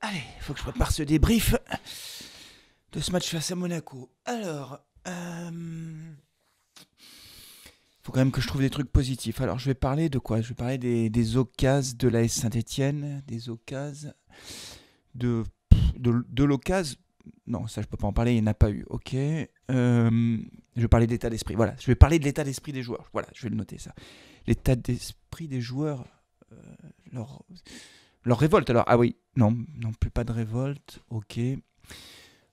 Allez, il faut que je prépare ce débrief de ce match face à Monaco. Alors, euh... faut quand même que je trouve des trucs positifs. Alors, je vais parler de quoi Je vais parler des, des occasions de l'AS Saint-Etienne, des occasions de, de, l'occasion. Non, ça, je peux pas en parler, il n'y en a pas eu. Ok. Euh, je vais parler l'état d'esprit. Voilà, je vais parler de l'état d'esprit des joueurs. Voilà, je vais le noter ça. L'état d'esprit des joueurs. Euh, leur révolte. Alors, ah oui, non, non plus pas de révolte, ok.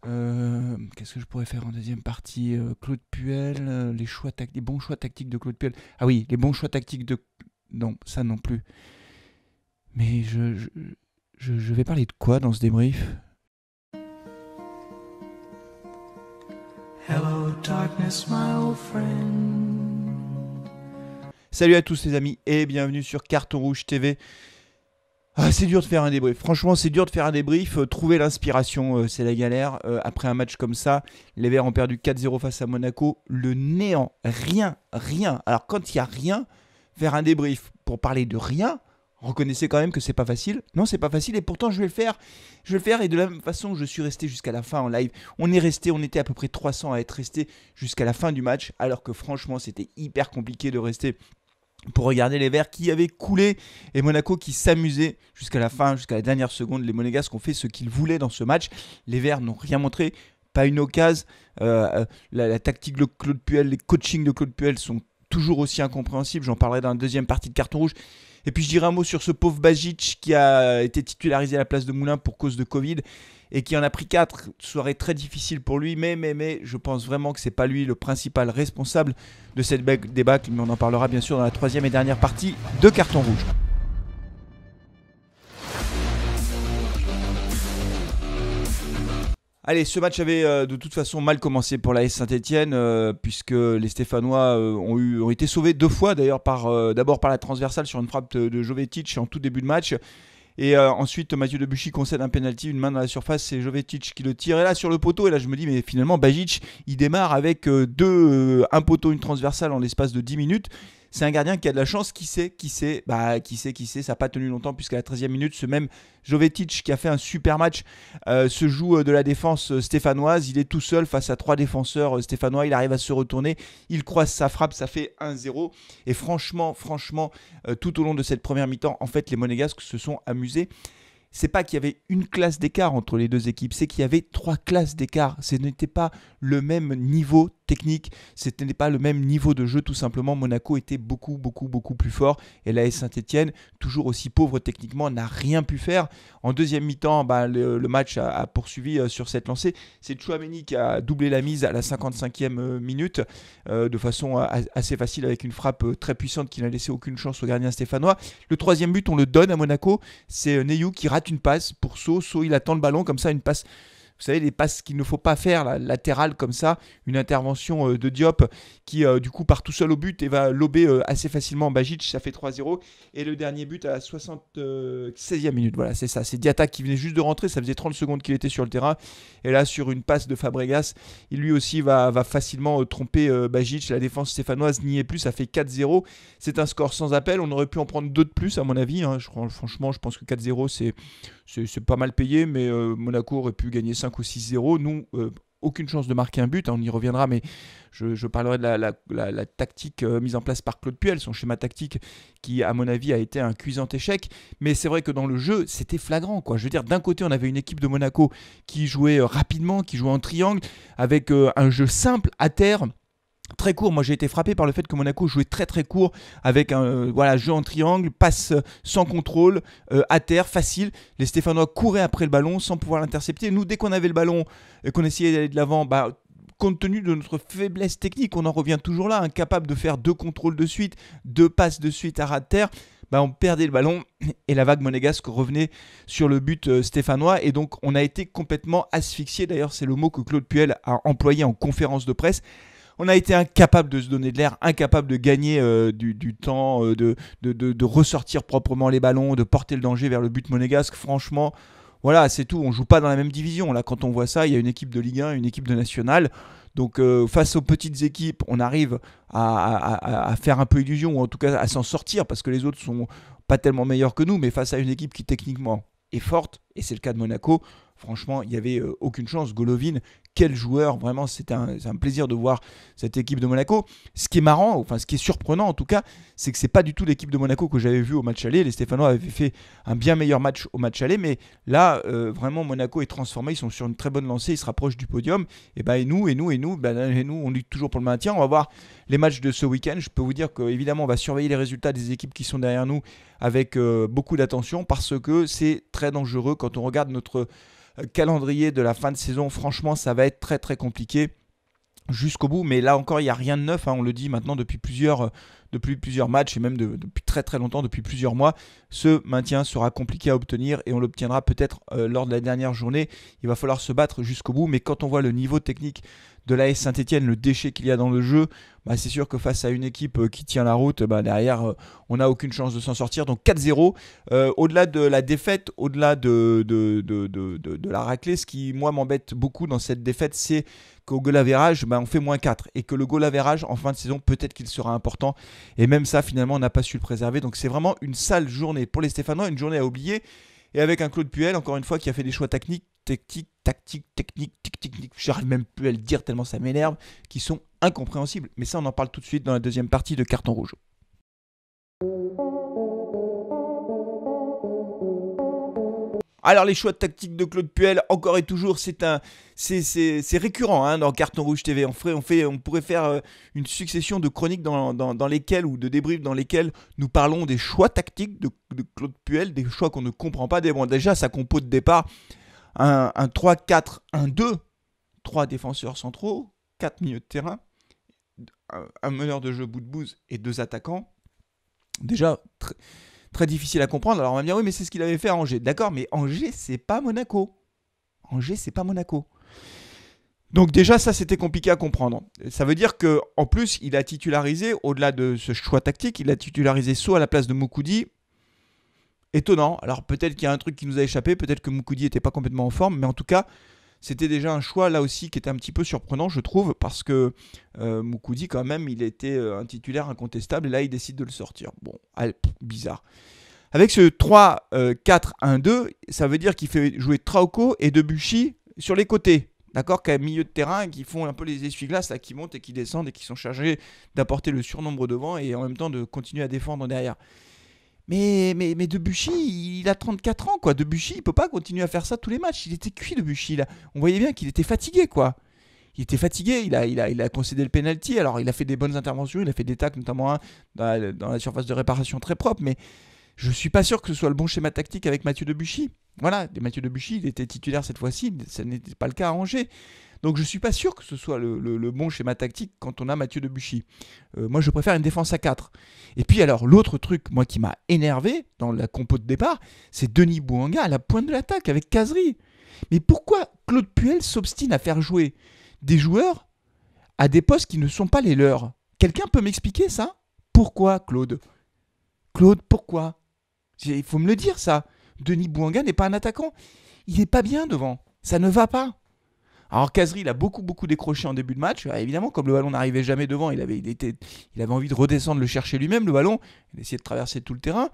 Euh, qu'est-ce que je pourrais faire en deuxième partie euh, Claude Puel, euh, les, choix bons choix tactiques de Claude Puel. Ah oui, les bons choix tactiques de... Non, ça non plus. Mais je, je, vais parler de quoi dans ce débrief Hello darkness, my old friend. Salut à tous les amis et bienvenue sur Carton Rouge TV. Ah, c'est dur de faire un débrief. Franchement, c'est dur de faire un débrief. Euh, trouver l'inspiration, euh, c'est la galère. Euh, après un match comme ça, les Verts ont perdu 4-0 face à Monaco. Le néant, rien, rien. Alors quand il n'y a rien, faire un débrief pour parler de rien, reconnaissez quand même que c'est pas facile. Non, c'est pas facile et pourtant je vais le faire. Je vais le faire et de la même façon je suis resté jusqu'à la fin en live. On est resté, on était à peu près 300 à être resté jusqu'à la fin du match alors que franchement, c'était hyper compliqué de rester pour regarder les verts qui avaient coulé et Monaco qui s'amusait jusqu'à la fin, jusqu'à la dernière seconde. Les Monégasques ont fait ce qu'ils voulaient dans ce match. Les verts n'ont rien montré, pas une occasion. Euh, euh, la, tactique de Claude Puel, les coachings de Claude Puel sont toujours aussi incompréhensibles. J'en parlerai dans la deuxième partie de carton rouge. Et puis je dirai un mot sur ce pauvre Bajic qui a été titularisé à la place de Moulin pour cause de Covid et qui en a pris 4, soirée très difficile pour lui, mais, mais, je pense vraiment que c'est pas lui le principal responsable de cette débâcle, mais on en parlera bien sûr dans la troisième et dernière partie de Carton Rouge. Allez, ce match avait euh, de toute façon mal commencé pour la S Saint-Etienne, euh, puisque les Stéphanois euh, ont, été sauvés deux fois, d'ailleurs, par, d'abord par la transversale sur une frappe de, de Jovetic en tout début de match, et euh, ensuite, Mathieu Debuchy concède un penalty, une main dans la surface, c'est Jovetic qui le tire. Et là, sur le poteau, et là, je me dis, mais finalement, Bajic, il démarre avec euh, deux, euh, un poteau, une transversale en l'espace de 10 minutes. C'est un gardien qui a de la chance, qui sait, qui sait, bah, qui sait, qui sait, ça n'a pas tenu longtemps puisqu'à la 13e minute, ce même Jovetic qui a fait un super match euh, se joue euh, de la défense euh, stéphanoise. Il est tout seul face à trois défenseurs stéphanois. Il arrive à se retourner, il croise sa frappe, ça fait 1-0. Et franchement, franchement, tout au long de cette première mi-temps, en fait, les Monégasques se sont amusés c'est pas qu'il y avait une classe d'écart entre les deux équipes, c'est qu'il y avait trois classes d'écart. Ce n'était pas le même niveau technique, ce n'était pas le même niveau de jeu tout simplement. Monaco était beaucoup, beaucoup, beaucoup plus fort et la Saint-Etienne, toujours aussi pauvre techniquement, n'a rien pu faire. En deuxième mi-temps, bah, le, match a, poursuivi euh, sur cette lancée. C'est Chouameni qui a doublé la mise à la 55e euh, minute euh, de façon assez facile avec une frappe très puissante qui n'a laissé aucune chance au gardien stéphanois. Le troisième but, on le donne à Monaco. C'est Neyou qui rate une passe pour Sceaux. So. il attend le ballon comme ça, une passe vous savez, les passes qu'il ne faut pas faire, la latérale comme ça, une intervention euh, de Diop qui euh, du coup part tout seul au but et va lober euh, assez facilement Bajic, ça fait 3-0. Et le dernier but à la 76e minute, voilà, c'est ça, c'est Diata qui venait juste de rentrer, ça faisait 30 secondes qu'il était sur le terrain. Et là, sur une passe de Fabregas, il lui aussi va, facilement tromper Bajic, la défense stéphanoise n'y est plus, ça fait 4-0. C'est un score sans appel, on aurait pu en prendre deux de plus à mon avis. Hein. franchement, je pense que 4-0, c'est c'est pas mal payé, mais euh, Monaco aurait pu gagner 5 ou 6-0. Nous, euh, aucune chance de marquer un but, hein, on y reviendra, mais je, parlerai de la, tactique euh, mise en place par Claude Puel, son schéma tactique qui, à mon avis, a été un cuisant échec. Mais c'est vrai que dans le jeu, c'était flagrant. Quoi. Je veux dire, d'un côté, on avait une équipe de Monaco qui jouait rapidement, qui jouait en triangle, avec un jeu simple à terre très court. Moi, j'ai été frappé par le fait que Monaco jouait très très court avec un euh, voilà, jeu en triangle, passe euh, sans contrôle, euh, à terre, facile. Les Stéphanois couraient après le ballon sans pouvoir l'intercepter. Nous, dès qu'on avait le ballon et qu'on essayait d'aller de l'avant, bah, compte tenu de notre faiblesse technique, on en revient toujours là, incapable de faire deux contrôles de suite, deux passes de suite à ras de terre. Bah, on perdait le ballon et la vague monégasque revenait sur le but stéphanois. Et donc, on a été complètement asphyxié. D'ailleurs, c'est le mot que Claude Puel a employé en conférence de presse on a été incapable de se donner de l'air, incapable de gagner euh, du, temps, euh, de, ressortir proprement les ballons, de porter le danger vers le but monégasque. Franchement, voilà, c'est tout. On joue pas dans la même division. Là, quand on voit ça, il y a une équipe de Ligue 1, une équipe de National. Donc, euh, face aux petites équipes, on arrive à, faire un peu illusion, ou en tout cas à s'en sortir, parce que les autres sont pas tellement meilleurs que nous, mais face à une équipe qui techniquement est forte, et c'est le cas de Monaco, franchement, il n'y avait aucune chance. Golovin, quel joueur. Vraiment, c'est un, plaisir de voir cette équipe de Monaco. Ce qui est marrant, enfin ce qui est surprenant en tout cas, c'est que c'est pas du tout l'équipe de Monaco que j'avais vu au match aller. Les Stéphanois avaient fait un bien meilleur match au match aller, mais là, euh, vraiment, Monaco est transformé. Ils sont sur une très bonne lancée, ils se rapprochent du podium. Et ben nous, et nous, et nous, ben, nous, on lutte toujours pour le maintien. On va voir les matchs de ce week-end. Je peux vous dire que évidemment on va surveiller les résultats des équipes qui sont derrière nous avec euh, beaucoup d'attention parce que c'est très dangereux quand on regarde notre euh, calendrier de la fin de saison. Franchement, ça va très très compliqué jusqu'au bout. Mais là encore, il n'y a rien de neuf. Hein, on le dit maintenant depuis plusieurs, depuis plusieurs matchs et même depuis très très longtemps, depuis plusieurs mois. Ce maintien sera compliqué à obtenir et on l'obtiendra peut-être euh, lors de la dernière journée. Il va falloir se battre jusqu'au bout, mais quand on voit le niveau technique de l'AS Saint-Etienne, le déchet qu'il y a dans le jeu, bah, c'est sûr que face à une équipe euh, qui tient la route, bah, derrière, euh, on n'a aucune chance de s'en sortir. Donc 4-0, au-delà de la défaite, au-delà de, de, la raclée, ce qui, moi, m'embête beaucoup dans cette défaite, c'est qu'au goal average, bah on fait moins 4 et que le goal average, en fin de saison, peut-être qu'il sera important et même ça, finalement, on n'a pas su le préserver. Donc c'est vraiment une sale journée pour les Stéphanois, une journée à oublier. Et avec un Claude Puel, encore une fois, qui a fait des choix techniques, tactiques, tactiques, techniques, techniques, j'arrive même plus à le dire tellement ça m'énerve, qui sont incompréhensibles. Mais ça, on en parle tout de suite dans la deuxième partie de Carton Rouge. Alors les choix tactiques de Claude Puel, encore et toujours, c'est un, c'est récurrent hein, dans Carton Rouge TV. On, on, fait, on pourrait faire euh, une succession de chroniques dans, lesquelles, ou de débriefs dans lesquels nous parlons des choix tactiques de, Claude Puel, des choix qu'on ne comprend pas. déjà, sa compo de départ, un, un 3-4-1-2, 3 défenseurs centraux, 4 milieux de terrain, un, meneur de jeu bout de bouse et deux attaquants. Déjà, très très difficile à comprendre. Alors on va dire, oui, mais c'est ce qu'il avait fait à Angers. D'accord, mais Angers, c'est pas Monaco. Angers, c'est pas Monaco. Donc déjà, ça, c'était compliqué à comprendre. Ça veut dire que en plus, il a titularisé, au-delà de ce choix tactique, il a titularisé So à la place de Moukoudi. Étonnant. Alors peut-être qu'il y a un truc qui nous a échappé, peut-être que Moukoudi n'était pas complètement en forme, mais en tout cas, c'était déjà un choix là aussi qui était un petit peu surprenant, je trouve, parce que euh, quand même, il était euh, un titulaire incontestable et là, il décide de le sortir. Bon, bizarre. Avec ce 3-4-1-2, euh, ça veut dire qu'il fait jouer Trauco et Debuchy sur les côtés. D'accord Qu'à milieu de terrain, qui font un peu les essuie-glaces, qui montent et qui descendent et qui sont chargés d'apporter le surnombre devant et en même temps de continuer à défendre derrière. Mais, mais, Debuchy, il a 34 ans, quoi. Debuchy, il peut pas continuer à faire ça tous les matchs. Il était cuit, Debuchy, là. On voyait bien qu'il était fatigué, quoi. Il était fatigué, il a, il, il a concédé le penalty. Alors, il a fait des bonnes interventions, il a fait des tacs, notamment dans, la surface de réparation très propre, mais je suis pas sûr que ce soit le bon schéma tactique avec Mathieu Debuchy. Voilà, Mathieu Debuchy, il était titulaire cette fois-ci, ça n'était pas le cas à Angers. Donc je ne suis pas sûr que ce soit le, bon schéma tactique quand on a Mathieu Debuchy. Euh, moi, je préfère une défense à 4. Et puis alors, l'autre truc, moi, qui m'a énervé dans la compo de départ, c'est Denis Bouanga à la pointe de l'attaque avec Kazri. Mais pourquoi Claude Puel s'obstine à faire jouer des joueurs à des postes qui ne sont pas les leurs Quelqu'un peut m'expliquer ça Pourquoi, Claude Claude, pourquoi il faut me le dire, ça. Denis Bouanga n'est pas un attaquant. Il n'est pas bien devant. Ça ne va pas. Alors Kazri, il a beaucoup beaucoup décroché en début de match. Ah, évidemment, comme le ballon n'arrivait jamais devant, il avait, il, était, il avait envie de redescendre le chercher lui-même, le ballon. Il essayait de traverser tout le terrain.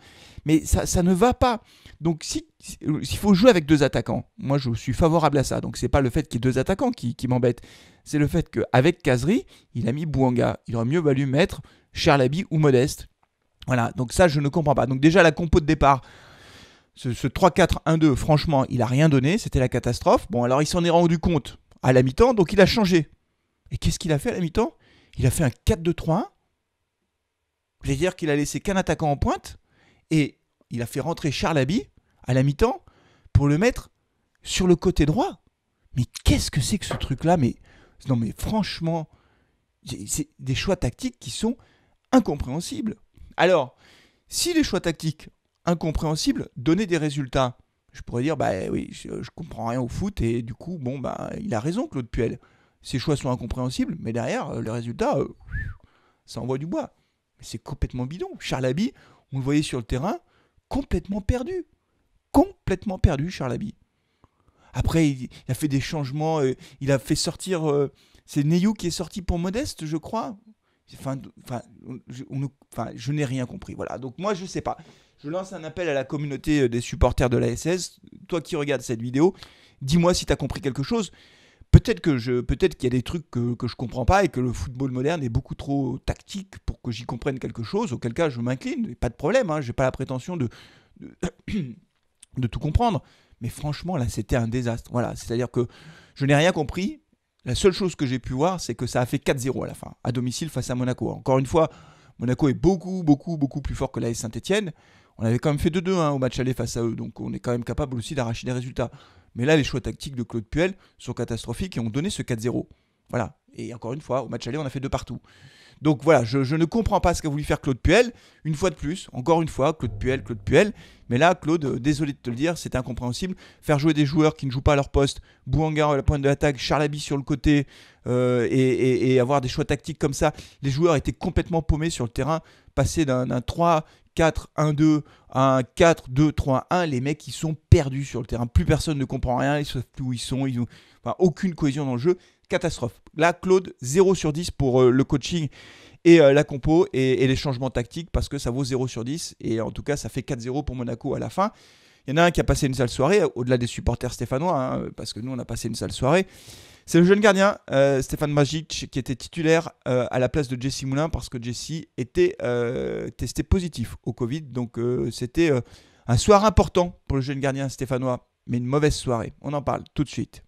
Mais ça, ne va pas. Donc s'il si, faut jouer avec deux attaquants, moi je suis favorable à ça. Donc c'est pas le fait qu'il y ait deux attaquants qui, qui m'embête. C'est le fait qu'avec Kazri, il a mis Bouanga. Il aurait mieux valu mettre Charlabi ou Modeste, voilà, donc ça, je ne comprends pas. Donc déjà, la compo de départ, ce, 3-4-1-2, franchement, il a rien donné, c'était la catastrophe. Bon, alors il s'en est rendu compte à la mi-temps, donc il a changé. Et qu'est-ce qu'il a fait à la mi-temps Il a fait un 4-2-3-1. C'est-à-dire qu'il a laissé qu'un attaquant en pointe et il a fait rentrer Charles Abbey à la mi-temps pour le mettre sur le côté droit. Mais qu'est-ce que c'est que ce truc-là Mais non, mais franchement, c'est des choix tactiques qui sont incompréhensibles. Alors, si les choix tactiques incompréhensibles donnaient des résultats, je pourrais dire, bah oui, je, comprends rien au foot, et du coup, bon, bah, il a raison, Claude Puel. Ses choix sont incompréhensibles, mais derrière, euh, les résultats, euh, ça envoie du bois. C'est complètement bidon. Charlaby, on le voyait sur le terrain, complètement perdu. Complètement perdu, Charlaby. Après, il, a fait des changements, euh, il a fait sortir. c'est Neyou qui est sorti pour Modeste, je crois. Enfin, enfin, je, n'ai rien compris. Voilà. Donc moi, je sais pas. Je lance un appel à la communauté euh, des supporters de la SS. Toi qui regardes cette vidéo, dis-moi si tu as compris quelque chose. Peut-être que je, peut-être qu'il y a des trucs que, que je comprends pas et que le football moderne est beaucoup trop tactique pour que j'y comprenne quelque chose. Auquel cas, je m'incline. Pas de problème. je hein. n'ai J'ai pas la prétention de, de, de tout comprendre. Mais franchement, là, c'était un désastre. Voilà. C'est-à-dire que je n'ai rien compris. La seule chose que j'ai pu voir, c'est que ça a fait 4-0 à la fin, à domicile face à Monaco. Encore une fois, Monaco est beaucoup, beaucoup, beaucoup plus fort que l'AS Saint-Etienne. On avait quand même fait 2-2 hein, au match aller face à eux, donc on est quand même capable aussi d'arracher des résultats. Mais là, les choix tactiques de Claude Puel sont catastrophiques et ont donné ce 4-0. Voilà. Et encore une fois, au match aller, on a fait deux partout. Donc voilà, je, ne comprends pas ce qu'a voulu faire Claude Puel, une fois de plus, encore une fois, Claude Puel, Claude Puel. Mais là, Claude, euh, désolé de te le dire, c'est incompréhensible. Faire jouer des joueurs qui ne jouent pas à leur poste, Bouanga à la pointe de l'attaque, Charlaby sur le côté, euh, et, avoir des choix tactiques comme ça, les joueurs étaient complètement paumés sur le terrain, passer d'un 3 4-1-2 à un 4-2-3-1, les mecs ils sont perdus sur le terrain. Plus personne ne comprend rien, ils savent plus où ils sont, ils ont aucune cohésion dans le jeu catastrophe. Là, Claude, 0 sur 10 pour euh, le coaching et euh, la compo et, les changements tactiques parce que ça vaut 0 sur 10 et en tout cas ça fait 4-0 pour Monaco à la fin. Il y en a un qui a passé une sale soirée, au-delà des supporters stéphanois, hein, parce que nous on a passé une sale soirée. C'est le jeune gardien, euh, Stéphane Magic, qui était titulaire à la place de Jesse Moulin parce que Jesse était testé positif au Covid. Donc c'était un soir important pour le jeune gardien stéphanois, mais une mauvaise soirée. On en parle tout de suite.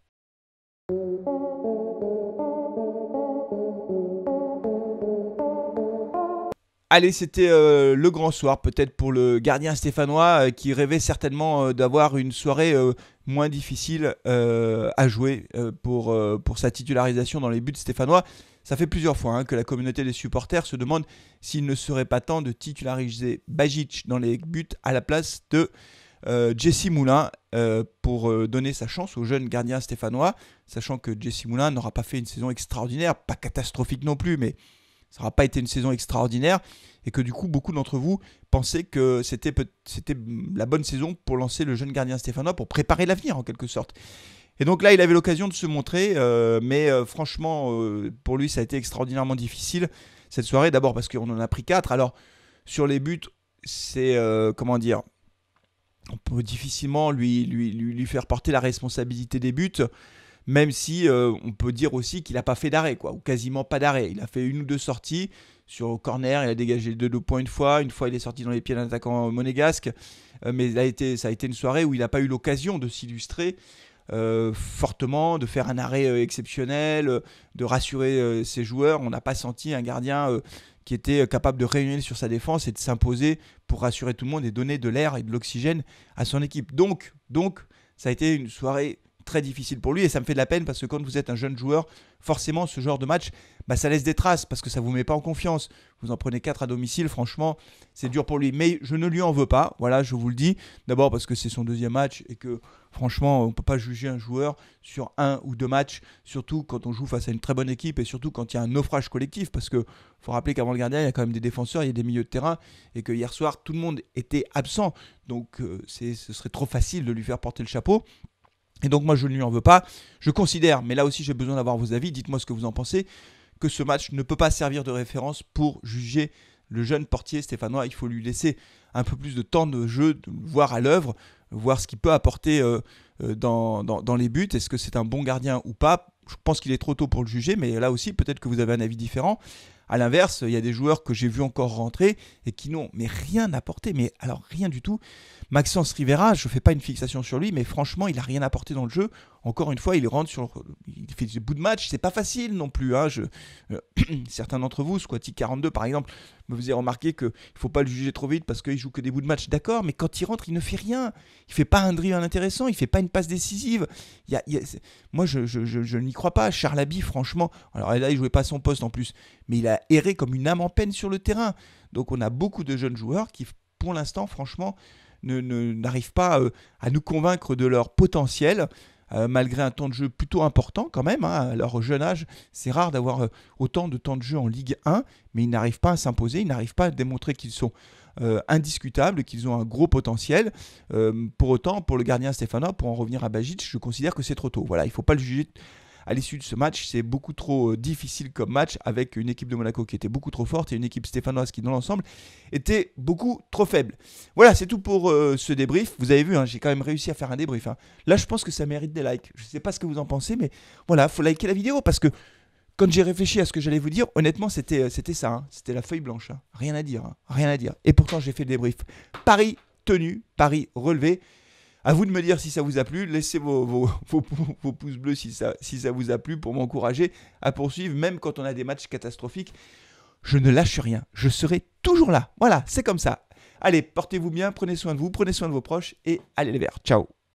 Allez, c'était euh, le grand soir, peut-être pour le gardien stéphanois euh, qui rêvait certainement euh, d'avoir une soirée moins difficile à jouer pour, pour sa titularisation dans les buts stéphanois. Ça fait plusieurs fois hein, que la communauté des supporters se demande s'il ne serait pas temps de titulariser Bajic dans les buts à la place de Jesse Moulin pour donner sa chance au jeune gardien stéphanois, sachant que Jesse Moulin n'aura pas fait une saison extraordinaire, pas catastrophique non plus, mais ça n'aura pas été une saison extraordinaire et que du coup beaucoup d'entre vous pensaient que c'était c'était la bonne saison pour lancer le jeune gardien stéphanois pour préparer l'avenir en quelque sorte. Et donc là, il avait l'occasion de se montrer, euh, mais euh, franchement, euh, pour lui, ça a été extraordinairement difficile cette soirée. D'abord parce qu'on en a pris quatre. Alors, sur les buts, c'est comment dire On peut difficilement lui, lui, faire porter la responsabilité des buts même si euh, on peut dire aussi qu'il n'a pas fait d'arrêt, quoi, ou quasiment pas d'arrêt. Il a fait une ou deux sorties sur le corner, il a dégagé deux, deux points une fois, une fois il est sorti dans les pieds d'un attaquant monégasque, euh, mais a été, ça a été une soirée où il n'a pas eu l'occasion de s'illustrer. Euh, fortement, de faire un arrêt exceptionnel, de rassurer ses joueurs. On n'a pas senti un gardien qui était capable de réunir sur sa défense et de s'imposer pour rassurer tout le monde et donner de l'air et de l'oxygène à son équipe. Donc, donc, ça a été une soirée très difficile pour lui et ça me fait de la peine parce que quand vous êtes un jeune joueur, forcément ce genre de match, bah, ça laisse des traces parce que ça vous met pas en confiance. Vous en prenez quatre à domicile, franchement, c'est dur pour lui. Mais je ne lui en veux pas, voilà, je vous le dis. D'abord parce que c'est son deuxième match et que franchement, on peut pas juger un joueur sur un ou deux matchs, surtout quand on joue face à une très bonne équipe et surtout quand il y a un naufrage collectif parce que faut rappeler qu'avant le gardien, il y a quand même des défenseurs, il y a des milieux de terrain et que hier soir, tout le monde était absent. Donc euh, ce serait trop facile de lui faire porter le chapeau. Et donc moi je ne lui en veux pas. Je considère, mais là aussi j'ai besoin d'avoir vos avis, dites-moi ce que vous en pensez, que ce match ne peut pas servir de référence pour juger le jeune portier stéphanois. Il faut lui laisser un peu plus de temps de jeu, de voir à l'œuvre, voir ce qu'il peut apporter euh, euh, dans les buts. Est-ce que c'est un bon gardien ou pas je pense qu'il est trop tôt pour le juger, mais là aussi, peut-être que vous avez un avis différent. À l'inverse, il y a des joueurs que j'ai vu encore rentrer et qui n'ont mais rien apporté, mais alors rien du tout. Maxence Rivera, je ne fais pas une fixation sur lui, mais franchement, il n'a rien apporté dans le jeu. Encore une fois, il rentre sur, fait des bouts de match, c'est pas facile non plus. Hein, je, euh, certains d'entre vous, Squatty 42 par exemple, me faisait remarquer qu'il ne faut pas le juger trop vite parce qu'il joue que des bouts de match, d'accord, mais quand il rentre, il ne fait rien. Il fait pas un dribble intéressant, il fait pas une passe décisive. Il y a, moi, je, je, je, n'y crois pas. Charlaby, franchement, alors là, il jouait pas son poste en plus, mais il a erré comme une âme en peine sur le terrain. Donc on a beaucoup de jeunes joueurs qui, pour l'instant, franchement, n'arrivent ne, pas euh, à nous convaincre de leur potentiel. Euh, malgré un temps de jeu plutôt important quand même. Hein. à Alors, jeune âge, c'est rare d'avoir euh, autant de temps de jeu en Ligue 1, mais ils n'arrivent pas à s'imposer, ils n'arrivent pas à démontrer qu'ils sont euh, indiscutables, qu'ils ont un gros potentiel. pour autant, pour le gardien Stéphano, pour en revenir à Bajic, je considère que c'est trop tôt. Voilà, il ne faut pas le juger à l'issue de ce match, c'est beaucoup trop euh, difficile comme match avec une équipe de Monaco qui était beaucoup trop forte et une équipe stéphanoise qui, dans l'ensemble, était beaucoup trop faible. Voilà, c'est tout pour euh, ce débrief. Vous avez vu, hein, j'ai quand même réussi à faire un débrief. Hein. Là, je pense que ça mérite des likes. Je ne sais pas ce que vous en pensez, mais voilà, faut liker la vidéo parce que quand j'ai réfléchi à ce que j'allais vous dire, honnêtement, c'était, euh, ça. Hein. C'était la feuille blanche. Rien à dire. Rien à dire. Et pourtant, j'ai fait le débrief. Paris tenu, Paris relevé. À vous de me dire si ça vous a plu. Laissez vos, vos, vos, pouces bleus si ça, si ça vous a plu pour m'encourager à poursuivre, même quand on a des matchs catastrophiques. Je ne lâche rien. Je serai toujours là. Voilà, c'est comme ça. Allez, portez-vous bien, prenez soin de vous, prenez soin de vos proches et allez les verts. Ciao